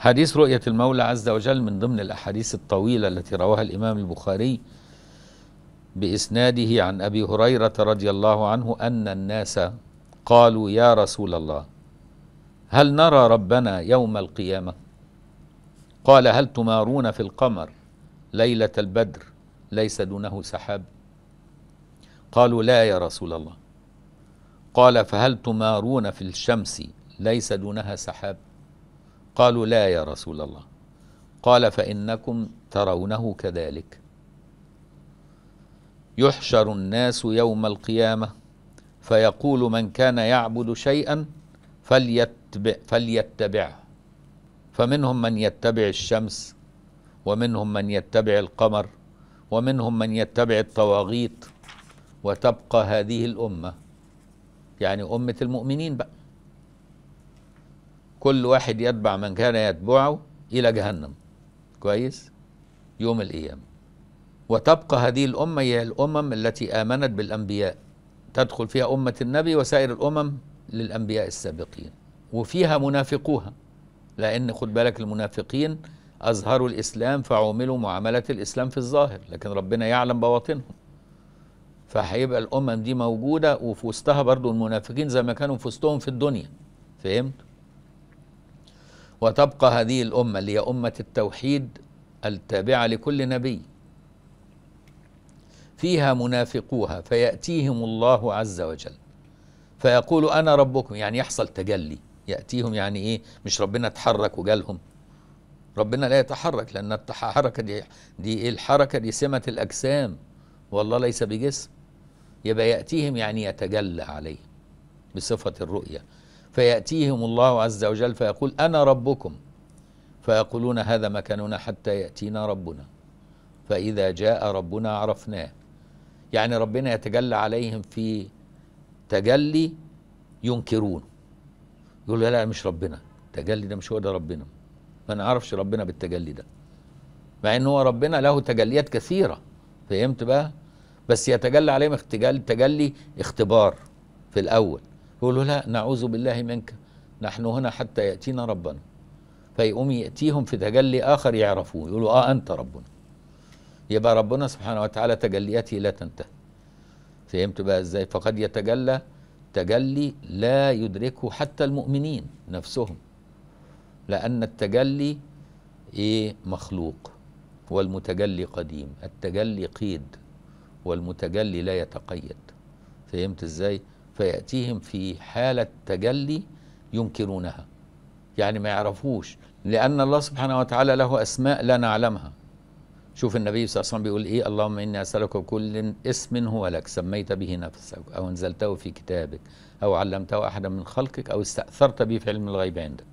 حديث رؤية المولى عز وجل من ضمن الأحاديث الطويلة التي رواها الإمام البخاري بإسناده عن أبي هريرة رضي الله عنه أن الناس قالوا يا رسول الله هل نرى ربنا يوم القيامة قال هل تمارون في القمر ليلة البدر ليس دونه سحاب قالوا لا يا رسول الله قال فهل تمارون في الشمس ليس دونها سحاب قالوا لا يا رسول الله قال فإنكم ترونه كذلك يحشر الناس يوم القيامة فيقول من كان يعبد شيئا فليتبع فليتبعه فمنهم من يتبع الشمس ومنهم من يتبع القمر ومنهم من يتبع الطواغيت وتبقى هذه الأمة يعني أمة المؤمنين بقى كل واحد يتبع من كان يتبعه إلى جهنم كويس يوم القيامة وتبقى هذه الأمة هي الأمم التي آمنت بالأنبياء تدخل فيها أمة النبي وسائر الأمم للأنبياء السابقين وفيها منافقوها لأن خد بالك المنافقين أظهروا الإسلام فعوملوا معاملة الإسلام في الظاهر لكن ربنا يعلم بواطنهم فهيبقى الأمم دي موجودة وفي وسطها برضو المنافقين زي ما كانوا في وسطهم في الدنيا فهمت؟ وتبقى هذه الأمة اللي هي أمة التوحيد التابعة لكل نبي فيها منافقوها فيأتيهم الله عز وجل فيقول أنا ربكم يعني يحصل تجلي يأتيهم يعني إيه مش ربنا تحرك وجالهم ربنا لا يتحرك لأن الحركة دي, دي إيه؟ الحركة دي سمة الأجسام والله ليس بجسم يبقى يأتيهم يعني يتجلى عليهم بصفة الرؤية فيأتيهم الله عز وجل فيقول أنا ربكم فيقولون هذا مكاننا حتى يأتينا ربنا فإذا جاء ربنا عرفناه يعني ربنا يتجلى عليهم في تجلي ينكرون يقول لا لا مش ربنا التجلي ده مش هو ده ربنا ما نعرفش ربنا بالتجلي ده مع ان هو ربنا له تجليات كثيره فهمت بقى بس يتجلى عليهم تجلي اختبار في الاول يقولوا لا نعوذ بالله منك نحن هنا حتى يأتينا ربنا فيقوم يأتيهم في تجلي آخر يعرفوه يقولوا آه أنت ربنا يبقى ربنا سبحانه وتعالى تجلياته لا تنتهي فهمت بقى ازاي فقد يتجلى تجلي لا يدركه حتى المؤمنين نفسهم لأن التجلي إيه مخلوق والمتجلي قديم التجلي قيد والمتجلي لا يتقيد فهمت ازاي فيأتيهم في حالة تجلي ينكرونها يعني ما يعرفوش لأن الله سبحانه وتعالى له أسماء لا نعلمها شوف النبي صلى الله عليه وسلم بيقول إيه اللهم إني أسألك بكل اسم هو لك سميت به نفسك أو أنزلته في كتابك أو علمته أحدا من خلقك أو استأثرت به في علم الغيب عندك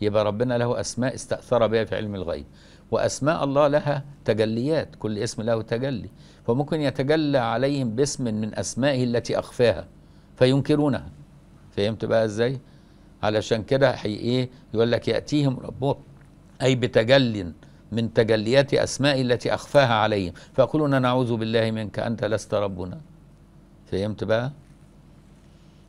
يبقى ربنا له أسماء استأثر بها في علم الغيب وأسماء الله لها تجليات كل اسم له تجلي فممكن يتجلى عليهم باسم من أسمائه التي أخفاها فينكرونها فهمت بقى ازاي علشان كده ايه يقول لك ياتيهم ربهم اي بتجل من تجليات اسماء التي اخفاها عليهم فيقولون نعوذ بالله منك انت لست ربنا فهمت بقى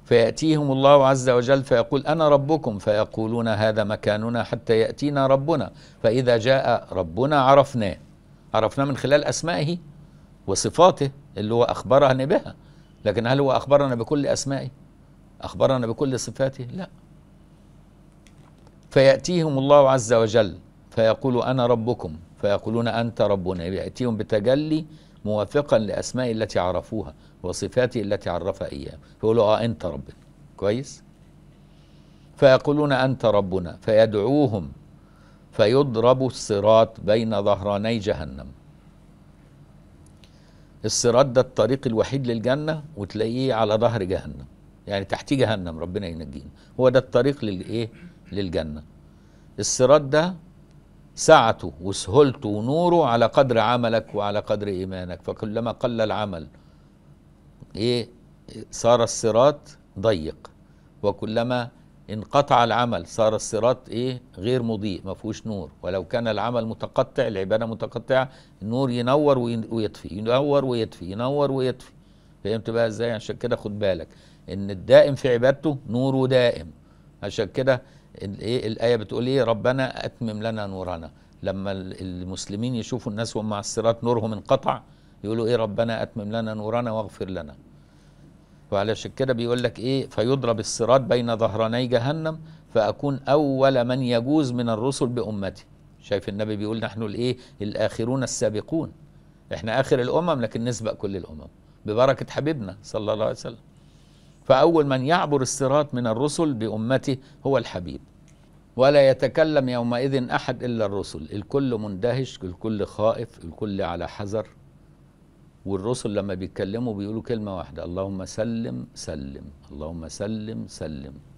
فيأتيهم الله عز وجل فيقول أنا ربكم فيقولون هذا مكاننا حتى يأتينا ربنا فإذا جاء ربنا عرفناه عرفناه من خلال أسمائه وصفاته اللي هو أخبرنا بها لكن هل هو أخبرنا بكل أسمائه أخبرنا بكل صفاته لا فيأتيهم الله عز وجل فيقول أنا ربكم فيقولون أنت ربنا يأتيهم بتجلي موافقا لأسماء التي عرفوها وصفاته التي عرفها إياه فيقولوا آه أنت ربنا كويس فيقولون أنت ربنا فيدعوهم فيضرب الصراط بين ظهراني جهنم الصراط ده الطريق الوحيد للجنه وتلاقيه على ظهر جهنم يعني تحتيه جهنم ربنا ينجينا هو ده الطريق للايه للجنه الصراط ده سعته وسهولته ونوره على قدر عملك وعلى قدر ايمانك فكلما قل العمل ايه صار الصراط ضيق وكلما انقطع العمل صار الصراط ايه غير مضيء ما فيهوش نور ولو كان العمل متقطع العباده متقطعه النور ينور ويطفي ينور ويطفي ينور ويطفي فهمت بقى ازاي عشان كده خد بالك ان الدائم في عبادته نوره دائم عشان كده ايه الايه بتقول ايه ربنا اتمم لنا نورنا لما المسلمين يشوفوا الناس وهم على الصراط نورهم انقطع يقولوا ايه ربنا اتمم لنا نورنا واغفر لنا وعلشان كده بيقول لك ايه فيضرب الصراط بين ظهراني جهنم فاكون اول من يجوز من الرسل بامتي شايف النبي بيقول نحن الايه الاخرون السابقون احنا اخر الامم لكن نسبق كل الامم ببركه حبيبنا صلى الله عليه وسلم فاول من يعبر الصراط من الرسل بامته هو الحبيب ولا يتكلم يومئذ احد الا الرسل الكل مندهش الكل خائف الكل على حذر والرسل لما بيتكلموا بيقولوا كلمة واحدة اللهم سلم سلم اللهم سلم سلم